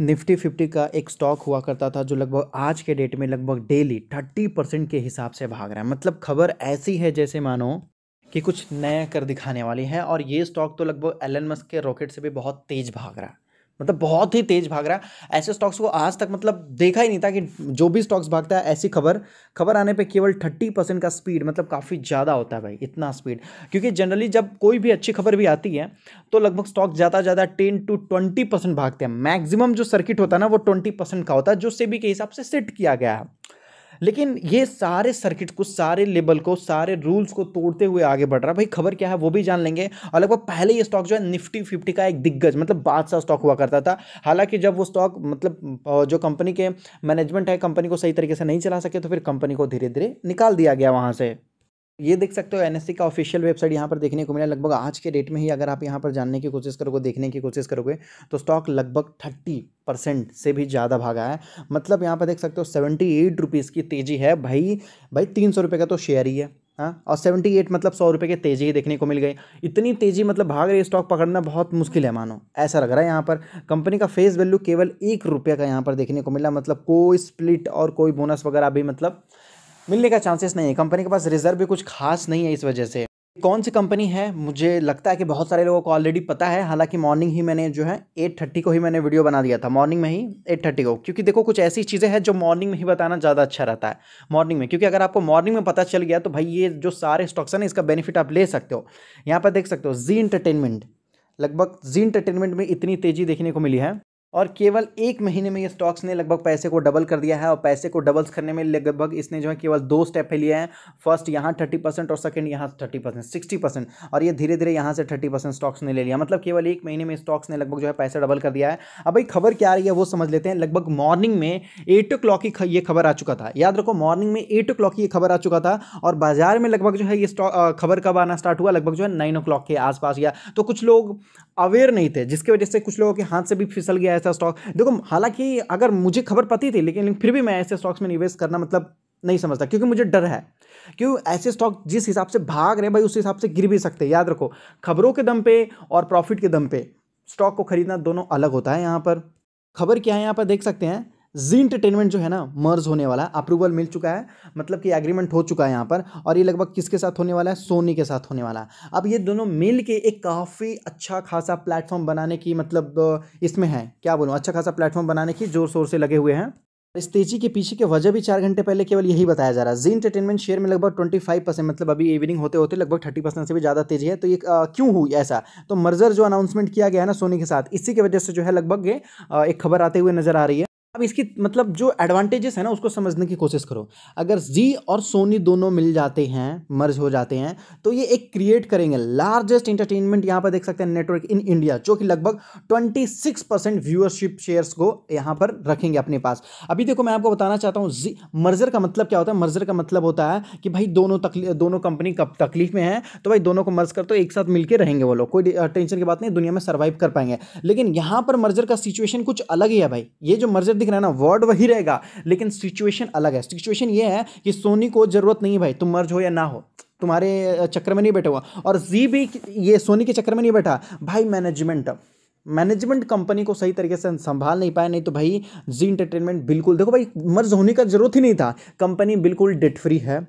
Nifty fifty का एक stock हुआ करता था जो लगभग आज के डेट में लगभग डेली थर्टी परसेंट के हिसाब से भाग रहा है मतलब खबर ऐसी है जैसे मानो कि कुछ नया कर दिखाने वाली है और ये स्टॉक तो लगभग एलन मस्क के रॉकेट से भी बहुत तेज भाग रहा है मतलब बहुत ही तेज भाग रहा है ऐसे स्टॉक्स को आज तक मतलब देखा ही नहीं था कि जो भी स्टॉक्स भागता है ऐसी खबर खबर आने पे केवल थर्टी परसेंट का स्पीड मतलब काफ़ी ज़्यादा होता है भाई इतना स्पीड क्योंकि जनरली जब कोई भी अच्छी खबर भी आती है तो लगभग स्टॉक ज़्यादा ज़्यादा टेन टू ट्वेंटी परसेंट भागते हैं मैक्सिमम जो सर्किट होता है ना वो ट्वेंटी परसेंट का होता है जो सेबी के हिसाब से सेट किया गया है लेकिन ये सारे सर्किट को सारे लेबल को सारे रूल्स को तोड़ते हुए आगे बढ़ रहा है भाई खबर क्या है वो भी जान लेंगे और लगभग पहले ये स्टॉक जो है निफ्टी फिफ्टी का एक दिग्गज मतलब बादशाह स्टॉक हुआ करता था हालांकि जब वो स्टॉक मतलब जो कंपनी के मैनेजमेंट है कंपनी को सही तरीके से नहीं चला सके तो फिर कंपनी को धीरे धीरे निकाल दिया गया वहाँ से ये देख सकते हो एन का ऑफिशियल वेबसाइट यहाँ पर देखने को मिला लगभग आज के डेट में ही अगर आप यहाँ पर जानने की कोशिश करोगे देखने की कोशिश करोगे तो स्टॉक लगभग थर्टी परसेंट से भी ज़्यादा भागा है मतलब यहाँ पर देख सकते हो सेवेंटी एट रुपीज़ की तेज़ी है भाई भाई तीन सौ रुपये का तो शेयर ही है हाँ और सेवेंटी एट मतलब सौ रुपये की तेज़ी ही देखने को मिल गई इतनी तेज़ी मतलब भाग रही स्टॉक पकड़ना बहुत मुश्किल है मानो ऐसा लग रहा है यहाँ पर कंपनी का फेस वैल्यू केवल एक रुपये का यहाँ पर देखने को मिला मतलब कोई स्प्लिट और कोई बोनस वगैरह भी मतलब मिलने का चांसेस नहीं है कंपनी के पास रिजर्व भी कुछ खास नहीं है इस वजह से कौन सी कंपनी है मुझे लगता है कि बहुत सारे लोगों को ऑलरेडी पता है हालांकि मॉर्निंग ही मैंने जो है एट थर्टी को ही मैंने वीडियो बना दिया था मॉर्निंग में ही एट थर्टी को क्योंकि देखो कुछ ऐसी चीज़ें हैं जो मॉर्निंग में ही बताना ज़्यादा अच्छा रहता है मॉर्निंग में क्योंकि अगर आपको मॉर्निंग में पता चल गया तो भाई ये जो सारे स्टॉक्स हैं ना इसका बेनिफिट आप ले सकते हो यहाँ पर देख सकते हो जी इंटरटेनमेंट लगभग जी इंटरटेनमेंट में इतनी तेज़ी देखने को मिली है और केवल एक महीने में ये स्टॉक्स ने लगभग पैसे को डबल कर दिया है और पैसे को डबल्स करने में लगभग इसने जो है केवल दो स्टेप लिए हैं फर्स्ट यहाँ थर्टी परसेंट और सेकंड यहाँ थर्टी परसेंट सिक्सटी परसेंट और ये धीरे धीरे यहाँ से थर्टी परसेंट स्टॉक्स ने ले लिया मतलब केवल एक महीने में स्टॉक्स ने लगभग जो है पैसा डबल कर दिया है अब भाई खबर क्या आ रही है वो समझ लेते हैं लगभग मॉर्निंग में एट ओ क्लॉक की ये खबर आ चुका था याद रखो मॉर्निंग में एट ओ क्लॉक की ये खबर आ चुका था और बाजार में लगभग जो है ये स्टॉक खबर कब आना स्टार्ट हुआ लगभग जो है नाइन ओ क्लॉक के आसपास गया तो कुछ लोग अवेयर नहीं थे जिसकी वजह से कुछ लोगों के हाथ से भी फिसल गया ऐसा स्टॉक देखो हालांकि अगर मुझे खबर पती थी लेकिन फिर भी मैं ऐसे स्टॉक्स में निवेश करना मतलब नहीं समझता क्योंकि मुझे डर है क्यों ऐसे स्टॉक जिस हिसाब से भाग रहे हैं भाई उस हिसाब से गिर भी सकते हैं याद रखो खबरों के दम पे और प्रॉफिट के दम पे स्टॉक को खरीदना दोनों अलग होता है यहाँ पर खबर क्या है यहाँ पर देख सकते हैं जी इंटरटेनमेंट जो है ना मर्ज होने वाला है अप्रूवल मिल चुका है मतलब कि एग्रीमेंट हो चुका है यहाँ पर और ये लगभग किसके साथ होने वाला है सोनी के साथ होने वाला है अब ये दोनों मिल के एक काफ़ी अच्छा खासा प्लेटफॉर्म बनाने की मतलब इसमें है क्या बोलूँ अच्छा खासा प्लेटफॉर्म बनाने की जोर शोर से लगे हुए हैं इस तेजी के पीछे के वजह भी चार घंटे पहले केवल यही बताया जा रहा है जी इंटरटेनमेंट शेयर में लगभग ट्वेंटी फाइव परसेंट मतलब अभी इवनिंग होते होते लगभग थर्टी परसेंट से भी ज़्यादा तेजी है तो ये आ, क्यों हुई ऐसा तो मर्जर जो अनाउंसमेंट किया गया है ना सोनी के साथ इसी के वजह से जो है लगभग एक खबर आते हुए नजर आ रही है अब इसकी मतलब जो एडवांटेजेस है ना उसको समझने की कोशिश करो अगर जी और सोनी दोनों मिल जाते हैं मर्ज हो जाते हैं तो ये एक क्रिएट करेंगे लार्जेस्ट इंटरटेनमेंट यहाँ पर देख सकते हैं नेटवर्क इन इंडिया जो कि लगभग 26 परसेंट व्यूअरशिप शेयर्स को यहाँ पर रखेंगे अपने पास अभी देखो मैं आपको बताना चाहता हूँ जी मर्जर का मतलब क्या होता है मर्जर का मतलब होता है कि भाई दोनों तकली दोनों कंपनी कब तकलीफ में है तो भाई दोनों को मर्ज कर तो एक साथ मिलकर रहेंगे वो लोग कोई टेंशन की बात नहीं दुनिया में सर्वाइव कर पाएंगे लेकिन यहाँ पर मर्जर का सिचुएशन कुछ अलग ही है भाई ये जो मर्जर दिख रहा है ना वर्ड वही रहेगा लेकिन सिचुएशन अलग है सिचुएशन ये है कि सोनी को जरूरत नहीं भाई तुम मर्ज हो या ना हो तुम्हारे चक्कर में नहीं बैठे हुआ और जी भी ये सोनी के चक्कर में नहीं बैठा भाई मैनेजमेंट मैनेजमेंट कंपनी को सही तरीके से संभाल नहीं पाया नहीं तो भाई जी इंटरटेनमेंट बिल्कुल देखो भाई मर्ज होने का जरूरत ही नहीं था कंपनी बिल्कुल डेट फ्री है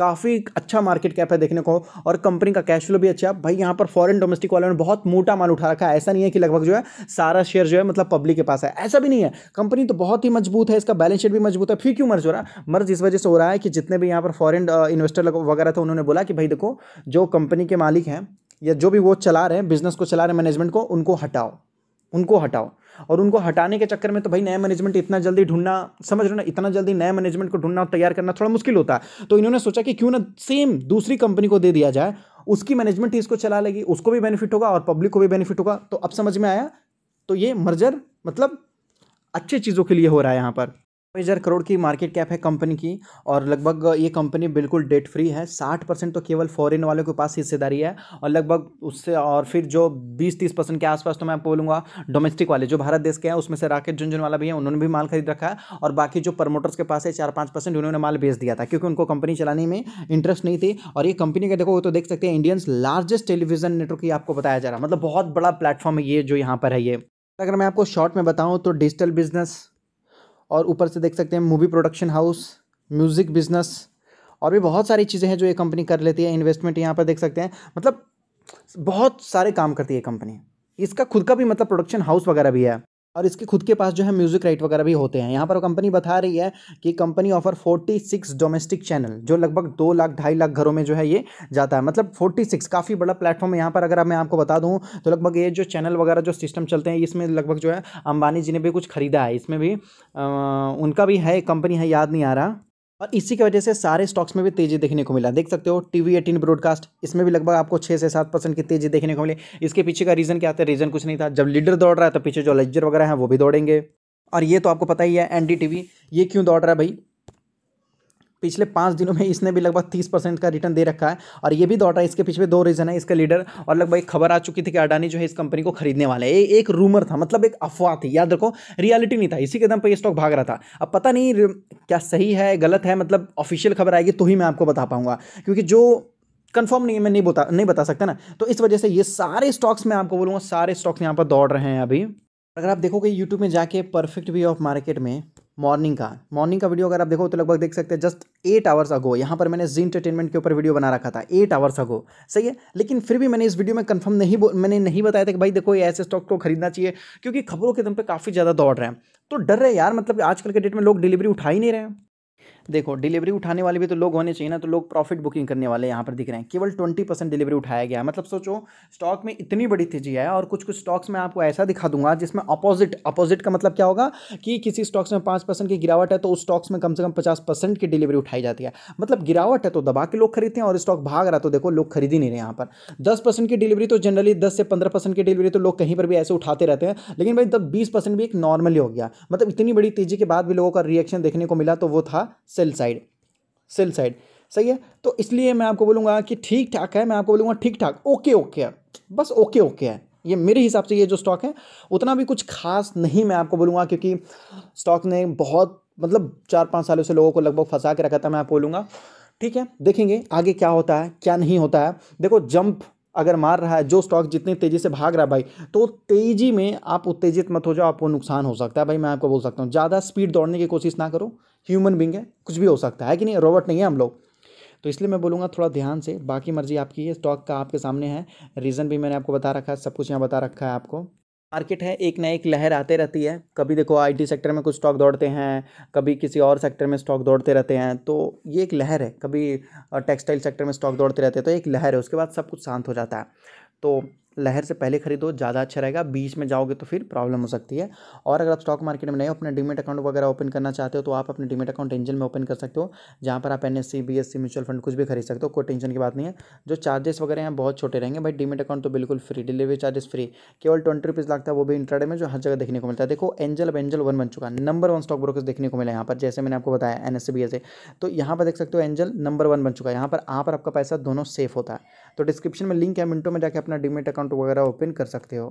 काफ़ी अच्छा मार्केट कैप है देखने को और कंपनी का कैश फ्लो भी अच्छा है भाई यहाँ पर फॉरेन डोमेस्टिक वालों ने बहुत मोटा माल उठा रखा है ऐसा नहीं है कि लगभग जो है सारा शेयर जो है मतलब पब्लिक के पास है ऐसा भी नहीं है कंपनी तो बहुत ही मजबूत है इसका बैलेंस शीट भी मजबूत है फिर क्यों मर्ज हो रहा है मर्ज इस वजह से हो रहा है कि जितने भी यहाँ पर फॉरन इन्वेस्टर वगैरह थे उन्होंने बोला कि भाई देखो जो कंपनी के मालिक हैं या जो भी वो चला रहे हैं बिजनेस को चला रहे हैं मैनेजमेंट को उनको हटाओ उनको हटाओ और उनको हटाने के चक्कर में तो भाई नया मैनेजमेंट इतना जल्दी ढूंढना समझ रहे ना इतना जल्दी नया मैनेजमेंट को ढूंढना और तैयार करना थोड़ा मुश्किल होता है तो इन्होंने सोचा कि क्यों ना सेम दूसरी कंपनी को दे दिया जाए उसकी मैनेजमेंट ही इसको चला लेगी उसको भी बेनिफिट होगा और पब्लिक को भी बेनिफिट होगा तो अब समझ में आया तो ये मर्जर मतलब अच्छी चीज़ों के लिए हो रहा है यहाँ पर हज़ार करोड़ की मार्केट कैप है कंपनी की और लगभग ये कंपनी बिल्कुल डेट फ्री है साठ परसेंट तो केवल फॉरेन वालों के पास हिस्सेदारी है और लगभग उससे और फिर जो बीस तीस परसेंट के आसपास तो मैं बोलूँगा डोमेस्टिक वाले जो भारत देश के हैं उसमें से राकेश झुंझुन वाला भी है उन्होंने भी माल खरीद रखा है और बाकी जो प्रमोटर्स के पास है चार पाँच परसेंट उन्होंने माल बेच दिया था क्योंकि उनको कंपनी चलाने में इंटरेस्ट नहीं थी और ये कंपनी का देखो वो तो देख सकते हैं इंडियंस लार्जेस्ट टेलीविजन नेटवर्क ही आपको बताया जा रहा है मतलब बहुत बड़ा प्लेटफॉर्म है ये जो यहाँ पर है ये अगर मैं आपको शॉर्ट में बताऊँ तो डिजिटल बिजनेस और ऊपर से देख सकते हैं movie production house music business और भी बहुत सारी चीज़ें हैं जो ये कंपनी कर लेती है इन्वेस्टमेंट यहाँ पर देख सकते हैं मतलब बहुत सारे काम करती है कंपनी इसका खुद का भी मतलब प्रोडक्शन हाउस वगैरह भी है और इसके खुद के पास जो है म्यूज़िक राइट वगैरह भी होते हैं यहाँ पर कंपनी बता रही है कि कंपनी ऑफर 46 डोमेस्टिक चैनल जो लगभग दो लाख ढाई लाख घरों में जो है ये जाता है मतलब 46 काफ़ी बड़ा प्लेटफॉर्म है यहाँ पर अगर मैं आपको बता दूँ तो लगभग ये जो चैनल वगैरह जो सिस्टम चलते हैं इसमें लगभग जो है अंबानी जी ने भी कुछ खरीदा है इसमें भी आ, उनका भी है कंपनी है याद नहीं आ रहा और इसी की वजह से सारे स्टॉक्स में भी तेजी देखने को मिला देख सकते हो टी वी एटीन ब्रॉडकास्ट इसमें भी लगभग आपको छः से सात परसेंट की तेजी देखने को मिली इसके पीछे का रीज़न क्या था रीज़न कुछ नहीं था जब लीडर दौड़ रहा है तो पीछे जो लेजर वगैरह है वो भी दौड़ेंगे और ये तो आपको पता ही है एन ये क्यों दौड़ रहा है भाई पिछले पाँच दिनों में इसने भी लगभग तीस परसेंट का रिटर्न दे रखा है और ये भी दौड़ रहा है इसके पीछे दो रीज़न है इसका लीडर और लगभग एक खबर आ चुकी थी कि अडानी जो है इस कंपनी को खरीदने वाले है एक रूमर था मतलब एक अफवाह थी याद रखो रियलिटी नहीं था इसी के दम पर यह स्टॉक भाग रहा था अब पता नहीं क्या सही है गलत है मतलब ऑफिशियल खबर आएगी तो ही मैं आपको बता पाऊंगा क्योंकि जो कंफर्म नहीं मैं नहीं बता नहीं बता सकता ना तो इस वजह से ये सारे स्टॉक्स मैं आपको बोलूँगा सारे स्टॉक्स यहाँ पर दौड़ रहे हैं अभी अगर आप देखोगे यूट्यूब में जाके परफेक्ट व्यू ऑफ मार्केट में मॉर्निंग का मॉर्निंग का वीडियो अगर आप देखो तो लगभग देख सकते हैं जस्ट एट आवर्स अगो यहाँ पर मैंने जी इंटरटेनमेंट के ऊपर वीडियो बना रखा था एट आवर्स अगो सही है लेकिन फिर भी मैंने इस वीडियो में कंफर्म नहीं मैंने नहीं बताया था कि भाई देखो ये ऐसे स्टॉक को तो खरीदना चाहिए क्योंकि खबरों के दम पर काफ़ी ज़्यादा दौड़ रहे हैं तो डर रहे यार मतलब आजकल के डेट में लोग डिलीवरी उठा ही नहीं रहे हैं देखो डिलीवरी उठाने वाले भी तो लोग होने चाहिए ना तो लोग प्रॉफिट बुकिंग करने वाले यहाँ पर दिख रहे हैं केवल ट्वेंटी परसेंट डिलीवरी उठाया गया मतलब सोचो स्टॉक में इतनी बड़ी तेजी है और कुछ कुछ स्टॉक्स में आपको ऐसा दिखा दूंगा जिसमें अपोजिट अपोजिट का मतलब क्या होगा कि किसी स्टॉक्स में पाँच परसेंट की गिरावट है तो उस स्टॉक्स में कम से कम पचास परसेंट की डिलीवरी उठाई जाती है मतलब गिरावट है तो दबा के लोग खरीदते हैं और स्टॉक भाग रहा तो देखो लोग खरीद ही नहीं रहे यहाँ पर दस परसेंट की डिलीवरी तो जनरली दस से पंद्रह परसेंट की डिलीवरी तो लोग कहीं पर भी ऐसे उठाते रहते हैं लेकिन भाई तब बीस परसेंट भी एक नॉर्मली हो गया मतलब इतनी बड़ी तेजी के बाद भी लोगों का रिएक्शन देखने को मिला तो वो था सेल साइड सेल साइड सही है तो इसलिए मैं आपको बोलूँगा कि ठीक ठाक है मैं आपको बोलूँगा ठीक ठाक ओके ओके है बस ओके ओके है ये मेरे हिसाब से ये जो स्टॉक है उतना भी कुछ खास नहीं मैं आपको बोलूँगा क्योंकि स्टॉक ने बहुत मतलब चार पाँच सालों से लोगों को लगभग फंसा के रखा था मैं आपको बोलूँगा ठीक है देखेंगे आगे क्या होता है क्या नहीं होता है देखो जंप अगर मार रहा है जो स्टॉक जितनी तेज़ी से भाग रहा है भाई तो तेज़ी में आप उत्तेजित मत हो जाओ आपको नुकसान हो सकता है भाई मैं आपको बोल सकता हूँ ज़्यादा स्पीड दौड़ने की कोशिश ना करो ह्यूमन बींग है कुछ भी हो सकता है कि नहीं रोबोट नहीं है हम लोग तो इसलिए मैं बोलूँगा थोड़ा ध्यान से बाकी मर्जी आपकी है स्टॉक का आपके सामने है रीज़न भी मैंने आपको बता रखा है सब कुछ यहाँ बता रखा है आपको मार्केट है एक ना एक लहर आते रहती है कभी देखो आईटी सेक्टर में कुछ स्टॉक दौड़ते हैं कभी किसी और सेक्टर में स्टॉक दौड़ते रहते हैं तो ये एक लहर है कभी टेक्सटाइल सेक्टर में स्टॉक दौड़ते रहते हैं तो एक लहर है उसके बाद सब कुछ शांत हो जाता है तो लहर से पहले खरीदो ज़्यादा अच्छा रहेगा बीच में जाओगे तो फिर प्रॉब्लम हो सकती है और अगर आप स्टॉक मार्केट में नए हो अपने डिमेट अकाउंट वगैरह ओपन करना चाहते हो तो आप अपने डिमेट अकाउंट एंजल में ओपन कर सकते हो जहाँ पर आप एन एस म्यूचुअल फंड कुछ भी खरीद सकते हो कोई टेंशन की बात नहीं है जो चार्जेस वगैरह हैं बहुत छोटे रहेंगे भाई डिमेट अकाउंट तो बिल्कुल फ्री डिलीवरी चार्जेस फ्री केवल ट्वेंटी रुपीज़ लगता है वो भी इंटरडे में जो हर जगह देखने को मिलता है देखो एंजल अब एंजल वन बन चुका है नंबर वन स्टॉक ब्रोकर देखने को मिला यहाँ पर जैसे मैंने आपको बताया एन एस तो यहाँ पर देख सकते हो एंजल नंबर वन बन चुका है यहाँ पर आप और आपका पैसा दोनों सेफ होता है तो डिस्क्रिप्शन में लिंक है मिनटों में जाके अपना डिमेट अकाउंट वगैरह ओपन कर सकते हो